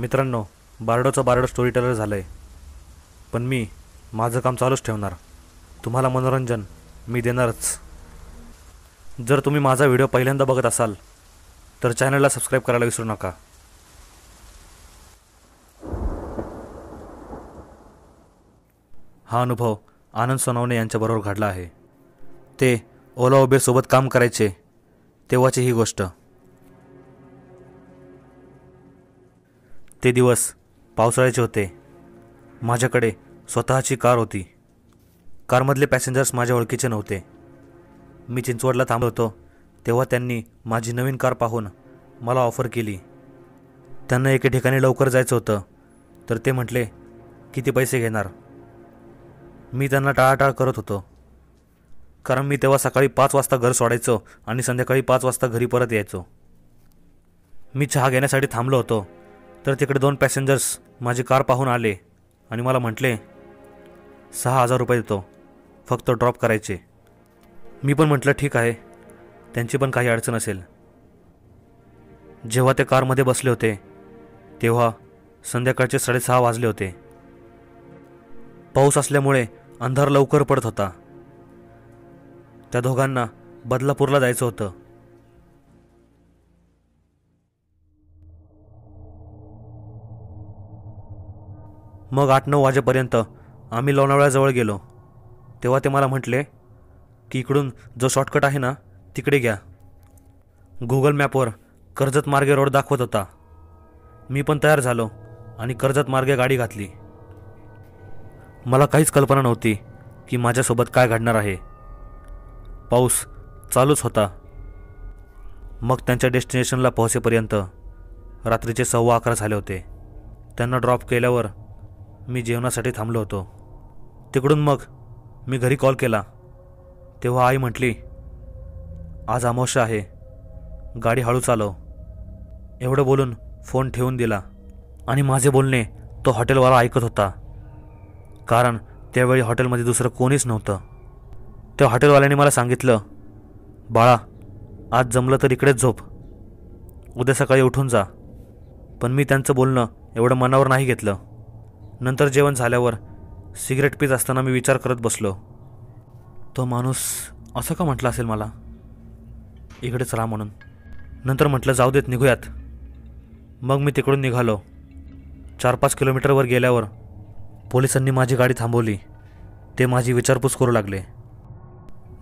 मित्रांनो बारडोचा बारडो story teller झालं आहे पण मी माझं काम चालूच ठेवणार तुम्हाला मनोरंजन मी देणारच जर तुम्ही माझा व्हिडिओ पहिल्यांदा बघत असाल तर चॅनलला सबस्क्राईब करायला विसरू नका हा अनुभव आनंद सोनवणे यांच्याबरोबर घडला आहे ते ओला उबेरसोबत काम करायचे तेव्हाची ही गोष्ट ते दिवस पावसाळ्याचे होते माझ्याकडे स्वतःची कार होती कारमधले पॅसेंजर्स माझ्या ओळखीचे नव्हते मी चिंचवडला थांबलो होतो तेव्हा त्यांनी माझी नवीन कार पाहून मला ऑफर केली त्यांना एके ठिकाणी लवकर जायचं होतं तर ते म्हटले किती पैसे घेणार मी त्यांना टाळाटाळ करत होतो कारण मी तेव्हा सकाळी पाच वाजता घर सोडायचो आणि संध्याकाळी पाच वाजता घरी परत यायचो मी चहा घेण्यासाठी थांबलो होतो तर तिकडे दोन पॅसेंजर्स माझी कार पाहून आले आणि मला म्हटले सहा हजार रुपये देतो फक्त ड्रॉप करायचे मी पण म्हटलं ठीक आहे त्यांची पण काही अडचण असेल जेव्हा ते कारमध्ये बसले होते तेव्हा संध्याकाळचे साडेसहा वाजले होते पाऊस असल्यामुळे अंधार लवकर पडत होता त्या दोघांना बदलापूरला जायचं होतं मग आठ नऊ वाजेपर्यंत आम्ही लोणावळ्याजवळ गेलो तेव्हा ते मला म्हटले की इकडून जो शॉर्टकट आहे ना तिकडे घ्या गुगल मॅपवर कर्जत मार्गे रोड दाखवत होता मी पण तयार झालो आणि कर्जत मार्गे गाडी घातली मला काहीच कल्पना नव्हती की माझ्यासोबत काय घडणार आहे पाऊस चालूच होता मग त्यांच्या डेस्टिनेशनला पोहोचेपर्यंत रात्रीचे सव्वा अकरा झाले होते त्यांना ड्रॉप केल्यावर मी जेवणासाठी थांबलो होतो तिकडून मग मी घरी कॉल केला तेव्हा आई म्हटली आज अमावश्य आहे गाडी हळू चालव एवढं बोलून फोन ठेवून दिला आणि माझे बोलणे तो हॉटेलवाला ऐकत होता कारण त्यावेळी हॉटेलमध्ये दुसरं कोणीच नव्हतं त्या हॉटेलवाल्याने मला सांगितलं बाळा आज जमलं तर इकडेच झोप उद्या सकाळी उठून जा पण मी त्यांचं बोलणं एवढं मनावर नाही घेतलं नंतर जेवण झाल्यावर सिगरेट पीत असताना मी विचार करत बसलो तो माणूस असं का म्हटलं असेल मला इकडेच राहा म्हणून नंतर म्हटलं जाऊ देत निघूयात मग मी तिकडून निघालो चार पाच किलोमीटरवर गेल्यावर पोलिसांनी माझी गाडी थांबवली ते माझी विचारपूस करू लागले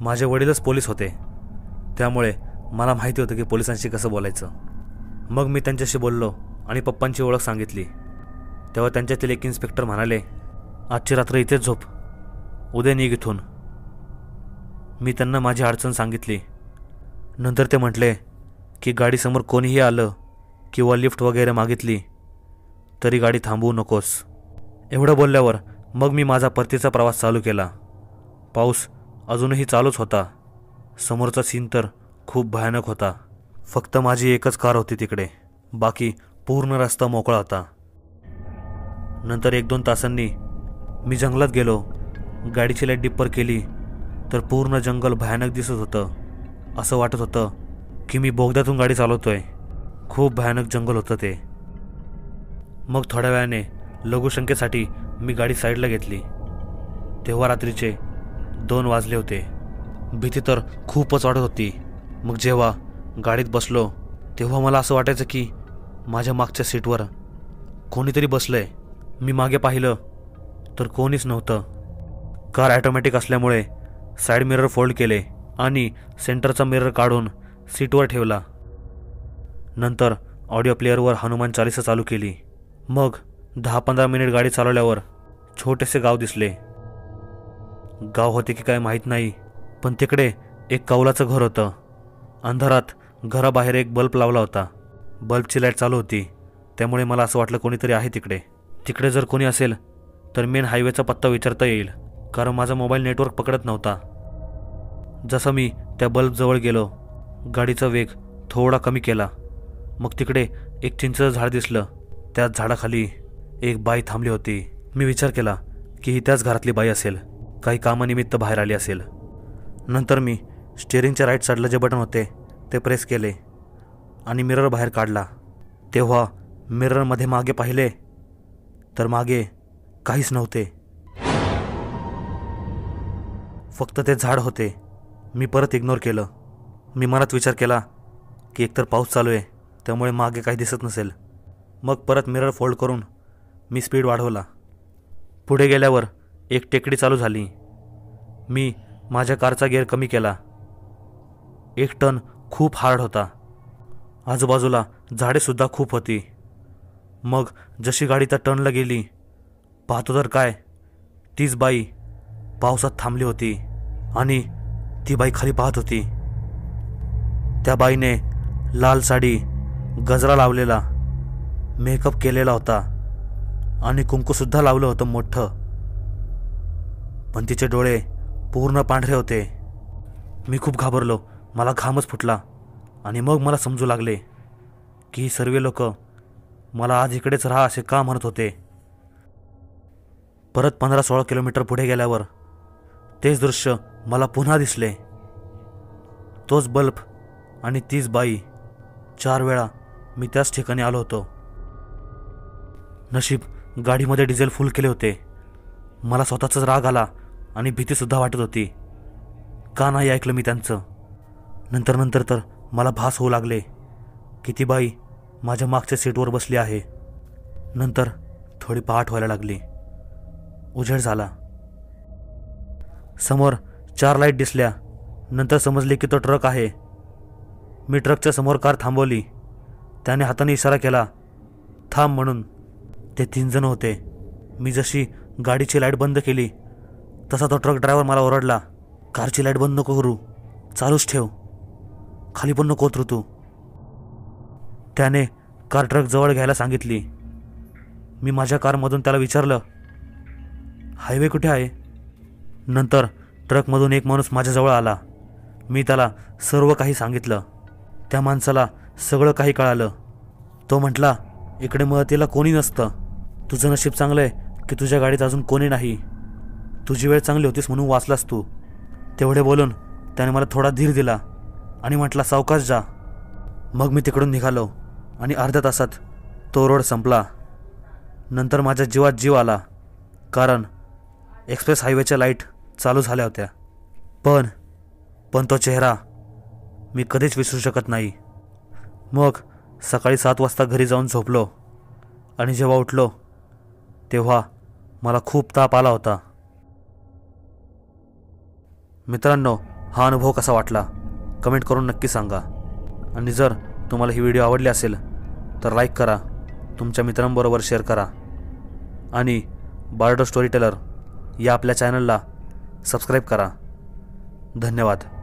माझे वडीलच पोलीस होते त्यामुळे मला माहिती होतं की पोलिसांशी कसं बोलायचं मग मी त्यांच्याशी बोललो आणि पप्पांची ओळख सांगितली तेव्हा त्यांच्यातील एक इन्स्पेक्टर म्हणाले आजची रात्र इथेच झोप उद्या निघ इथून मी त्यांना माझी अडचण सांगितली नंतर ते म्हटले की गाडीसमोर कोणीही आलं किंवा लिफ्ट वगैरे मागितली तरी गाडी थांबवू नकोस एवढं बोलल्यावर मग मी माझा परतीचा प्रवास चालू केला पाऊस अजूनही चालूच होता समोरचा सीन तर खूप भयानक होता फक्त माझी एकच कार होती तिकडे बाकी पूर्ण रस्ता मोकळा होता नंतर एक दोन तासांनी मी जंगलात गेलो गाडीची लाईट डिप्पर केली तर पूर्ण जंगल भयानक दिसत होतं असं वाटत होतं की मी बोगद्यातून गाडी चालवतो आहे खूप भयानक जंगल होतं ते मग थोड्या वेळाने लघुशंकेसाठी मी गाडी साईडला घेतली तेव्हा रात्रीचे दोन वाजले होते भीती तर खूपच वाटत होती मग जेव्हा गाडीत बसलो तेव्हा मला असं वाटायचं की माझ्या मागच्या सीटवर कोणीतरी बसलं आहे मी मागे पाहिलं तर कोणीच नव्हतं कार ॲटोमॅटिक असल्यामुळे साईड मिरर फोल्ड केले आणि सेंटरचा मिरर काढून सीटवर ठेवला नंतर ऑडिओ प्लेअरवर हनुमान चालिसा चालू केली मग दहा पंधरा मिनिट गाडी चालवल्यावर छोटेसे गाव दिसले गाव होते की काय माहीत नाही पण तिकडे एक कौलाचं घर होतं अंधारात घराबाहेर एक बल्ब लावला होता बल्बची लाईट चालू होती त्यामुळे मला असं वाटलं कोणीतरी आहे तिकडे तिकडे जर कोणी असेल तर मेन हायवेचा पत्ता विचारता येईल कारण माझा मोबाईल नेटवर्क पकडत नव्हता जसं मी त्या बल्बजवळ गेलो गाडीचा वेग थोडा कमी केला मग तिकडे एक चिंचचं झाड दिसलं त्याच झाडाखाली एक बाई थांबली होती मी विचार केला की ही त्याच घरातली बाई असेल काही कामानिमित्त बाहेर आली असेल नंतर मी स्टेअरिंगच्या राईट साईडला जे बटन होते ते प्रेस केले आणि मिरर बाहेर काढला तेव्हा मिररमध्ये मागे पाहिले तर मागे काहीच नव्हते फक्त ते झाड होते मी परत इग्नोर केलं मी मनात विचार केला की एकतर पाऊस चालू आहे त्यामुळे मागे काही दिसत नसेल मग परत मिरर फोल्ड करून मी स्पीड वाढवला पुढे गेल्यावर एक टेकडी चालू झाली मी माझ्या कारचा गेअर कमी केला एक टन खूप हार्ड होता आजूबाजूला झाडेसुद्धा खूप होती मग जशी गाडी त्या टर्नला गेली पाहतो तर काय तीच बाई पावसात थांबली होती आणि ती बाई खाली पाहत होती त्या बाईने लाल साडी गजरा लावलेला मेकअप केलेला होता आणि कुंकूसुद्धा लावलं होतं मोठं पण तिचे डोळे पूर्ण पांढरे होते मी खूप घाबरलो मला घामच फुटला आणि मग मला समजू लागले की सर्व लोक मला आज इकडेच राहा असे का म्हणत होते परत पंधरा सोळा किलोमीटर पुढे गेल्यावर तेच दृश्य मला पुन्हा दिसले तोच बल्ब आणि तीच बाई चार वेळा मी त्याच ठिकाणी आलो होतो नशीब गाडीमध्ये डिझेल फुल केले होते मला स्वतःचाच राग आला आणि भीतीसुद्धा वाटत होती का नाही ऐकलं मी त्यांचं नंतर नंतर तर मला भास होऊ लागले किती बाई माझ्या मागच्या सीटवर बसली आहे नंतर थोडी पहाट व्हायला लागली उजेड झाला समोर चार लाईट दिसल्या नंतर समजले की तो ट्रक आहे मी ट्रकच्या समोर कार थांबवली त्याने हाताने इशारा केला थांब म्हणून ते तीन जण होते मी जशी गाडीची लाईट बंद केली तसा तो ट्रक ड्रायव्हर मला ओरडला कारची लाईट बंद नको करू चालूच ठेव खाली पण नको उतरू तू त्याने कार ट्रक जवळ घ्यायला सांगितली मी माझ्या कारमधून त्याला विचारलं हायवे कुठे आहे नंतर ट्रकमधून एक माणूस माझ्याजवळ आला मी त्याला सर्व काही सांगितलं त्या माणसाला सगळं काही कळालं तो म्हटला इकडे मदतीला कोणी नसतं तुझं नशीब चांगलं आहे की तुझ्या गाडीत अजून कोणी नाही तुझी वेळ चांगली होतीस म्हणून वाचलास तू तेवढे बोलून त्याने मला थोडा धीर दिला आणि म्हटला सावकाश जा मग मी तिकडून निघालो आणि अर्ध्या तासात तो रोड संपला नंतर माझ्या जीवात जीव आला कारण एक्सप्रेस हायवेच्या लाईट चालू झाल्या होत्या पण पण तो चेहरा मी कधीच विसरू शकत नाही मग सकाळी सात वाजता घरी जाऊन झोपलो आणि जेव्हा उठलो तेव्हा मला खूप ताप आला होता मित्रांनो हा अनुभव कसा वाटला कमेंट करून नक्की सांगा आणि जर तुम्हाला ही व्हिडिओ आवडली असेल तर लाईक करा तुमच्या मित्रांबरोबर शेअर करा आणि बार्डो स्टोरी टेलर या आपल्या चॅनलला सबस्क्राईब करा धन्यवाद